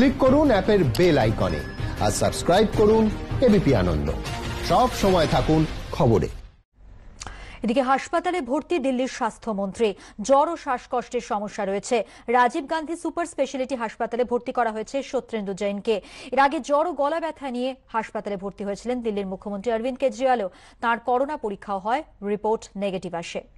click করুন অ্যাপের bell আইকনে আর সাবস্ক্রাইব করুন এবিপি আনন্দ সব সময় থাকুন খবরে এদিকে হাসপাতালে ভর্তি দিল্লির স্বাস্থ্যমন্ত্রী জ্বর ও শ্বাসকষ্টের সমস্যা রয়েছে রাজীব গান্ধী সুপার স্পেশালিটি হাসপাতালে ভর্তি করা হয়েছে সত্যেন্দু জৈনকে এর আগে জ্বর ও গলা ব্যথা নিয়ে হাসপাতালে ভর্তি হয়েছিলেন দিল্লির মুখ্যমন্ত্রী অরবিন্দ কেজরিওয়ালও তাঁর করোনা পরীক্ষা হয় রিপোর্ট নেগেটিভ আসে